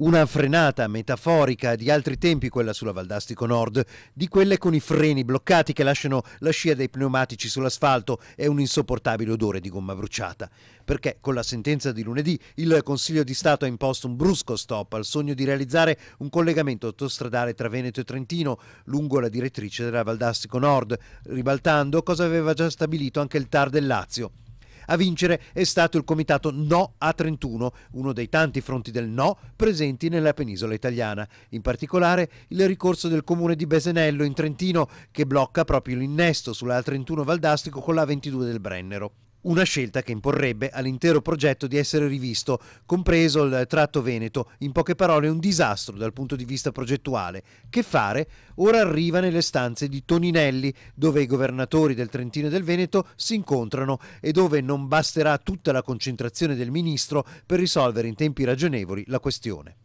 Una frenata metaforica di altri tempi, quella sulla Valdastico Nord, di quelle con i freni bloccati che lasciano la scia dei pneumatici sull'asfalto e un insopportabile odore di gomma bruciata. Perché con la sentenza di lunedì il Consiglio di Stato ha imposto un brusco stop al sogno di realizzare un collegamento autostradale tra Veneto e Trentino lungo la direttrice della Valdastico Nord, ribaltando cosa aveva già stabilito anche il TAR del Lazio. A vincere è stato il comitato No a 31, uno dei tanti fronti del no presenti nella penisola italiana. In particolare il ricorso del comune di Besenello in Trentino che blocca proprio l'innesto sulla 31 Valdastico con la 22 del Brennero. Una scelta che imporrebbe all'intero progetto di essere rivisto, compreso il tratto veneto, in poche parole un disastro dal punto di vista progettuale. Che fare? Ora arriva nelle stanze di Toninelli, dove i governatori del Trentino e del Veneto si incontrano e dove non basterà tutta la concentrazione del ministro per risolvere in tempi ragionevoli la questione.